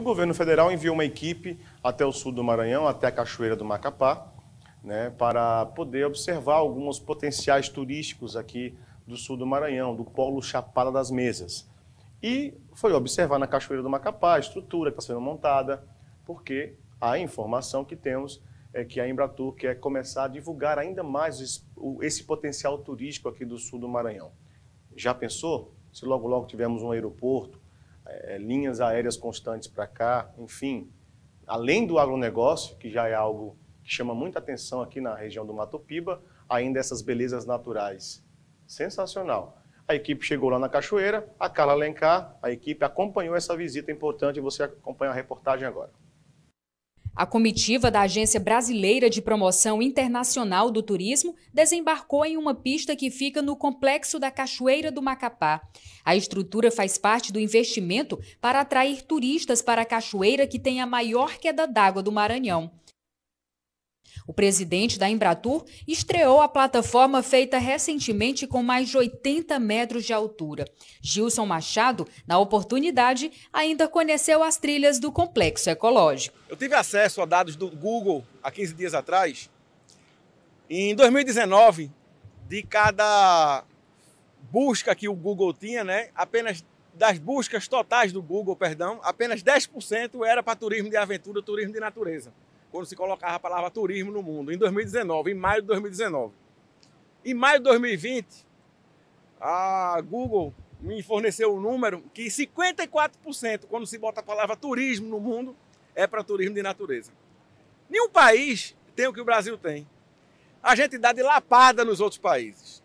O governo federal enviou uma equipe até o sul do Maranhão, até a Cachoeira do Macapá, né, para poder observar alguns potenciais turísticos aqui do sul do Maranhão, do polo Chapada das Mesas. E foi observar na Cachoeira do Macapá a estrutura que está sendo montada, porque a informação que temos é que a Embratur quer começar a divulgar ainda mais esse potencial turístico aqui do sul do Maranhão. Já pensou se logo logo tivermos um aeroporto, é, linhas aéreas constantes para cá, enfim, além do agronegócio, que já é algo que chama muita atenção aqui na região do Mato Piba, ainda essas belezas naturais. Sensacional. A equipe chegou lá na Cachoeira, a Carla Alencar, a equipe acompanhou essa visita importante, você acompanha a reportagem agora. A comitiva da Agência Brasileira de Promoção Internacional do Turismo desembarcou em uma pista que fica no complexo da Cachoeira do Macapá. A estrutura faz parte do investimento para atrair turistas para a cachoeira que tem a maior queda d'água do Maranhão. O presidente da Embratur estreou a plataforma feita recentemente com mais de 80 metros de altura. Gilson Machado, na oportunidade, ainda conheceu as trilhas do complexo ecológico. Eu tive acesso a dados do Google há 15 dias atrás. Em 2019, de cada busca que o Google tinha, né, apenas das buscas totais do Google, perdão, apenas 10% era para turismo de aventura, turismo de natureza quando se colocava a palavra turismo no mundo, em 2019, em maio de 2019. Em maio de 2020, a Google me forneceu o um número que 54%, quando se bota a palavra turismo no mundo, é para turismo de natureza. Nenhum país tem o que o Brasil tem. A gente dá de lapada nos outros países.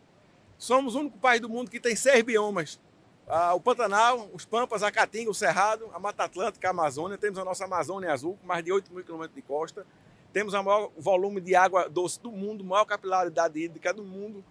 Somos o único país do mundo que tem seis biomas ah, o Pantanal, os Pampas, a Caatinga, o Cerrado, a Mata Atlântica, a Amazônia. Temos a nossa Amazônia Azul, com mais de 8 mil quilômetros de costa. Temos o maior volume de água doce do mundo, maior capilaridade hídrica do mundo,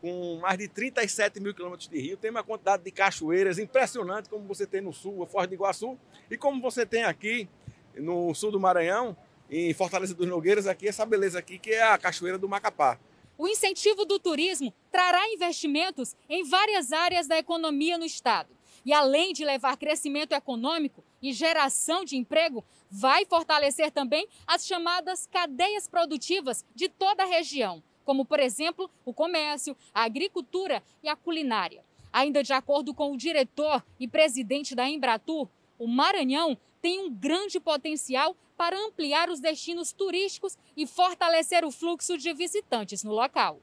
com mais de 37 mil quilômetros de rio. Temos uma quantidade de cachoeiras impressionante, como você tem no sul, a Foz do Iguaçu, e como você tem aqui no sul do Maranhão, em Fortaleza dos Nogueiras, aqui, essa beleza aqui, que é a Cachoeira do Macapá. O incentivo do turismo trará investimentos em várias áreas da economia no estado. E além de levar crescimento econômico e geração de emprego, vai fortalecer também as chamadas cadeias produtivas de toda a região, como, por exemplo, o comércio, a agricultura e a culinária. Ainda de acordo com o diretor e presidente da Embratur, o Maranhão tem um grande potencial para ampliar os destinos turísticos e fortalecer o fluxo de visitantes no local.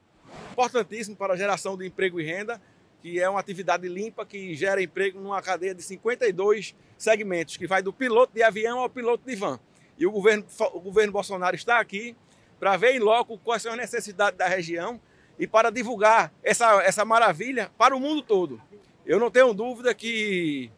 Importantíssimo para a geração de emprego e renda, que é uma atividade limpa que gera emprego numa cadeia de 52 segmentos, que vai do piloto de avião ao piloto de van. E o governo, o governo Bolsonaro está aqui para ver em loco quais são as necessidades da região e para divulgar essa, essa maravilha para o mundo todo. Eu não tenho dúvida que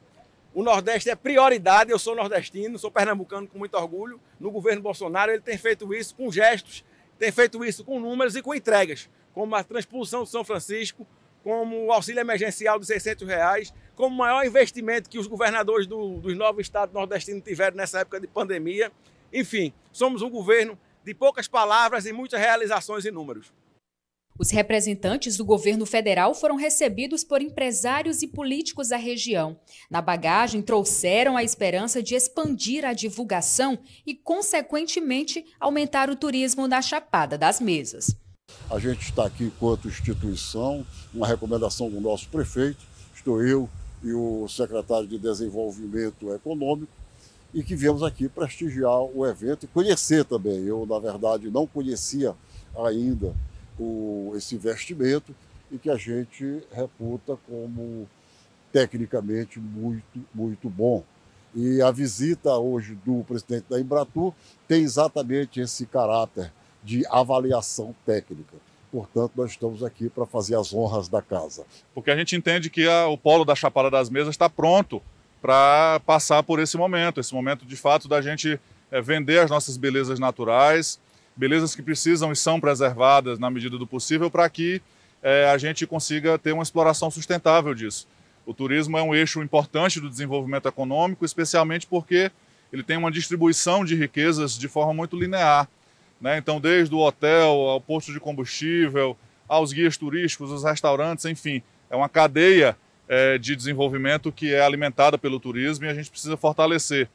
o Nordeste é prioridade, eu sou nordestino, sou pernambucano com muito orgulho. No governo Bolsonaro, ele tem feito isso com gestos, tem feito isso com números e com entregas, como a transposição do São Francisco, como o auxílio emergencial de 600 reais, como o maior investimento que os governadores do, dos nove estados nordestinos tiveram nessa época de pandemia. Enfim, somos um governo de poucas palavras e muitas realizações e números. Os representantes do governo federal foram recebidos por empresários e políticos da região. Na bagagem, trouxeram a esperança de expandir a divulgação e, consequentemente, aumentar o turismo na Chapada das Mesas. A gente está aqui enquanto instituição, uma recomendação do nosso prefeito, estou eu e o secretário de Desenvolvimento Econômico, e que viemos aqui prestigiar o evento e conhecer também. Eu, na verdade, não conhecia ainda o, esse investimento e que a gente reputa como tecnicamente muito, muito bom. E a visita hoje do presidente da Embratur tem exatamente esse caráter de avaliação técnica. Portanto, nós estamos aqui para fazer as honras da casa. Porque a gente entende que a, o polo da Chapada das Mesas está pronto para passar por esse momento, esse momento de fato da gente é, vender as nossas belezas naturais, belezas que precisam e são preservadas na medida do possível para que é, a gente consiga ter uma exploração sustentável disso. O turismo é um eixo importante do desenvolvimento econômico, especialmente porque ele tem uma distribuição de riquezas de forma muito linear. Né? Então, desde o hotel ao posto de combustível, aos guias turísticos, aos restaurantes, enfim, é uma cadeia é, de desenvolvimento que é alimentada pelo turismo e a gente precisa fortalecer.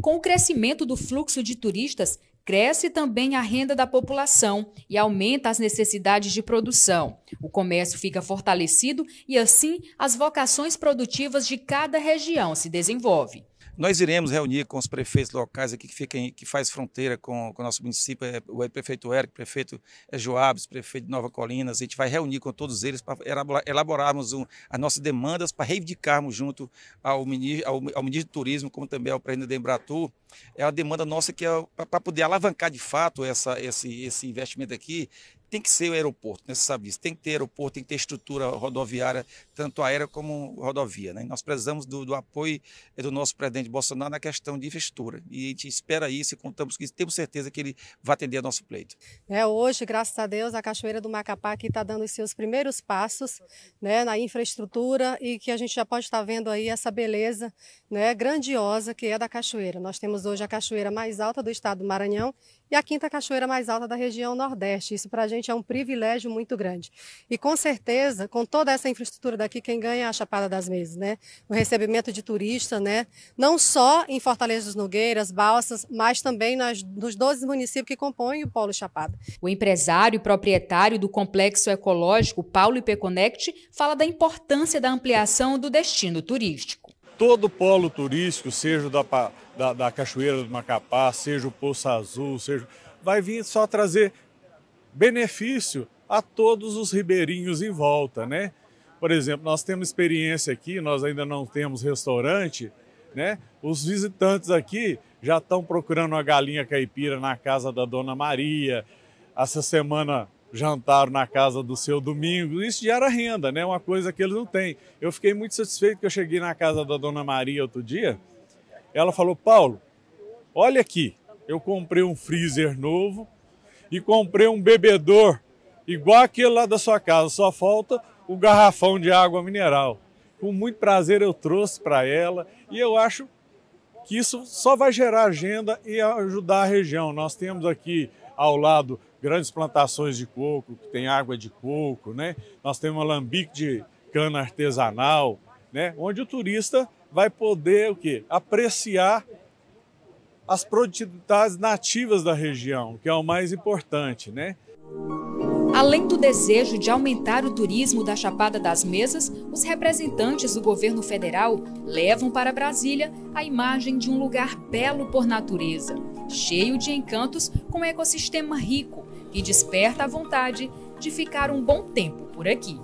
Com o crescimento do fluxo de turistas, cresce também a renda da população e aumenta as necessidades de produção. O comércio fica fortalecido e, assim, as vocações produtivas de cada região se desenvolvem. Nós iremos reunir com os prefeitos locais aqui que, fiquem, que faz fronteira com, com o nosso município, é, o prefeito Eric, o prefeito é, Joabes, prefeito de Nova Colinas, a gente vai reunir com todos eles para elaborarmos um, as nossas demandas, para reivindicarmos junto ao ministro, ao, ao ministro do Turismo, como também ao presidente da é a demanda nossa que é para poder alavancar de fato essa, esse, esse investimento aqui tem que ser o aeroporto, né? você sabe disso. Tem que ter aeroporto, tem que ter estrutura rodoviária, tanto aérea como rodovia. Né? Nós precisamos do, do apoio eh, do nosso presidente Bolsonaro na questão de infraestrutura. E a gente espera isso e contamos que temos certeza que ele vai atender ao nosso pleito. É, hoje, graças a Deus, a Cachoeira do Macapá aqui está dando os seus primeiros passos né, na infraestrutura e que a gente já pode estar tá vendo aí essa beleza né, grandiosa que é da Cachoeira. Nós temos hoje a cachoeira mais alta do estado do Maranhão e a quinta cachoeira mais alta da região Nordeste. Isso para a gente gente é um privilégio muito grande. E com certeza, com toda essa infraestrutura daqui, quem ganha é a Chapada das Mesas, né? O recebimento de turista, né? Não só em Fortaleza dos Nogueiras, Balsas, mas também nas, nos 12 municípios que compõem o Polo Chapada. O empresário e proprietário do complexo ecológico Paulo Ipeconnect fala da importância da ampliação do destino turístico todo polo turístico, seja da, da, da Cachoeira do Macapá, seja o Poço Azul, seja, vai vir só trazer benefício a todos os ribeirinhos em volta, né? Por exemplo, nós temos experiência aqui, nós ainda não temos restaurante, né? Os visitantes aqui já estão procurando a galinha caipira na casa da Dona Maria. Essa semana jantaram na casa do seu Domingo. Isso gera renda, né? Uma coisa que eles não têm. Eu fiquei muito satisfeito que eu cheguei na casa da Dona Maria outro dia. Ela falou: Paulo, olha aqui, eu comprei um freezer novo e comprei um bebedor igual aquele lá da sua casa, só falta o garrafão de água mineral. Com muito prazer eu trouxe para ela e eu acho que isso só vai gerar agenda e ajudar a região. Nós temos aqui ao lado grandes plantações de coco, que tem água de coco, né? Nós temos um alambique de cana artesanal, né? Onde o turista vai poder o quê? Apreciar as produtividades nativas da região, que é o mais importante, né? Além do desejo de aumentar o turismo da Chapada das Mesas, os representantes do governo federal levam para Brasília a imagem de um lugar belo por natureza, cheio de encantos com um ecossistema rico, que desperta a vontade de ficar um bom tempo por aqui.